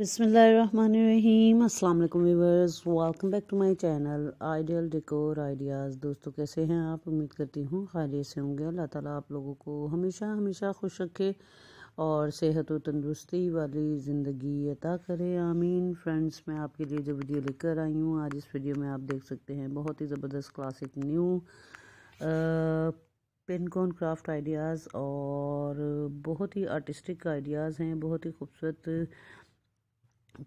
बिसमीम अल्लाम viewers welcome back to my channel ideal decor ideas दोस्तों कैसे हैं आप उम्मीद करती हूँ खाली से होंगे अल्लाह ताला आप लोगों को हमेशा हमेशा खुश रखे और सेहत व तंदुरुस्ती वाली ज़िंदगी अता करे आमीन फ्रेंड्स मैं आपके लिए जो वीडियो लेकर आई हूँ आज इस वीडियो में आप देख सकते हैं बहुत ही ज़बरदस्त classic new pinecone craft ideas और बहुत ही आर्टिस्टिक आइडियाज़ हैं बहुत ही खूबसूरत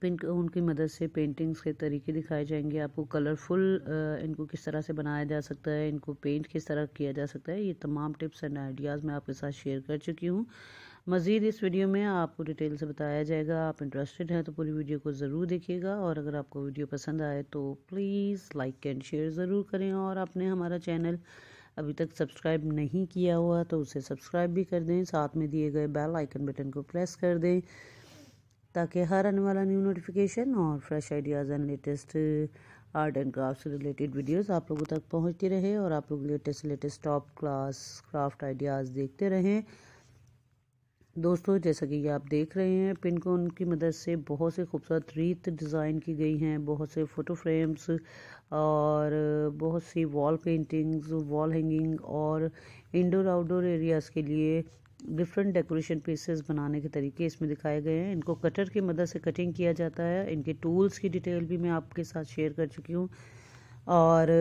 पिंक उनकी मदद से पेंटिंग्स के तरीके दिखाए जाएंगे आपको कलरफुल इनको किस तरह से बनाया जा सकता है इनको पेंट किस तरह किया जा सकता है ये तमाम टिप्स एंड आइडियाज़ मैं आपके साथ शेयर कर चुकी हूँ मज़ीद इस वीडियो में आपको डिटेल से बताया जाएगा आप इंटरेस्टेड हैं तो पूरी वीडियो को ज़रूर देखिएगा और अगर आपको वीडियो पसंद आए तो प्लीज़ लाइक एंड शेयर ज़रूर करें और आपने हमारा चैनल अभी तक सब्सक्राइब नहीं किया हुआ तो उसे सब्सक्राइब भी कर दें साथ में दिए गए बेल आइकन बटन को प्रेस कर दें ताकि हर आने वाला न्यू नोटिफिकेशन और fresh ideas and latest art and craft से रिलेटेड वीडियोस आप लोगों तक पहुंचती रहे और आप लोग latest latest top class craft ideas देखते रहें दोस्तों जैसा कि आप देख रहे हैं पिन को उनकी मदद से बहुत से खूबसूरत रीत डिज़ाइन की गई हैं बहुत से फ़ोटो फ्रेम्स और बहुत सी वॉल पेंटिंग्स वॉल हैंगिंग और इंडोर आउटडोर एरियाज़ के लिए डिफरेंट डेकोरेशन पीसेस बनाने के तरीके इसमें दिखाए गए हैं इनको कटर की मदद से कटिंग किया जाता है इनके टूल्स की डिटेल भी मैं आपके साथ शेयर कर चुकी हूँ और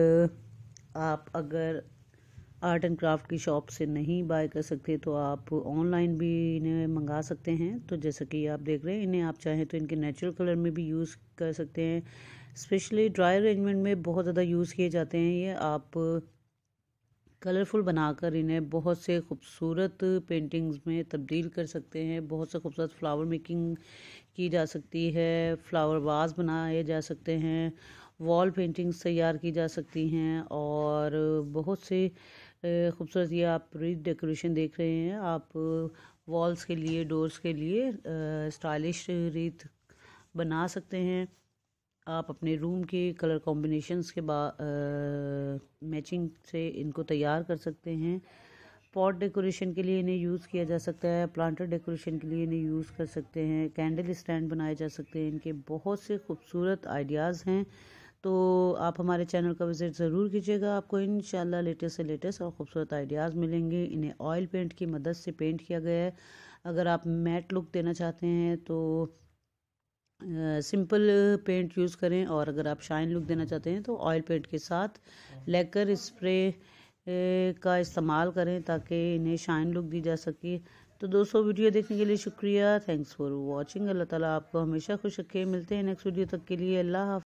आप अगर आर्ट एंड क्राफ्ट की शॉप से नहीं बाय कर सकते तो आप ऑनलाइन भी इन्हें मंगा सकते हैं तो जैसा कि आप देख रहे हैं इन्हें आप चाहें तो इनके नेचुरल कलर में भी यूज़ कर सकते हैं स्पेशली ड्राई अरेंजमेंट में बहुत ज़्यादा यूज़ किए जाते हैं ये आप कलरफुल बनाकर इन्हें बहुत से खूबसूरत पेंटिंग्स में तब्दील कर सकते हैं बहुत से खूबसूरत फ्लावर मेकिंग की जा सकती है फ्लावर वाज बनाए जा सकते हैं वॉल पेंटिंग्स तैयार की जा सकती हैं और बहुत से खूबसूरत ये आप पूरी डेकोरेशन देख रहे हैं आप वॉल्स के लिए डोर्स के लिए स्टाइलिश रीत बना सकते हैं आप अपने रूम के कलर कॉम्बिनेशंस के बा मैचिंग से इनको तैयार कर सकते हैं पॉट डेकोरेशन के लिए इन्हें यूज़ किया जा सकता है प्लांटर डेकोरेशन के लिए इन्हें यूज़ कर सकते हैं कैंडल स्टैंड बनाए जा सकते हैं इनके बहुत से खूबसूरत आइडियाज़ हैं तो आप हमारे चैनल का विज़िट ज़रूर कीजिएगा आपको इन लेटेस्ट से लेटेस्ट और ख़ूबसूरत आइडियाज़ मिलेंगे इन्हें ऑयल पेंट की मदद से पेंट किया गया है अगर आप मैट लुक देना चाहते हैं तो सिंपल पेंट यूज़ करें और अगर आप शाइन लुक देना चाहते हैं तो ऑयल पेंट के साथ लेकर स्प्रे का इस्तेमाल करें ताकि इन्हें शाइन लुक दी जा सके तो दोस्तों वीडियो देखने के लिए शुक्रिया थैंक्स फॉर वाचिंग अल्लाह ताला आपको हमेशा खुश रखे मिलते हैं नेक्स्ट वीडियो तक के लिए अल्लाह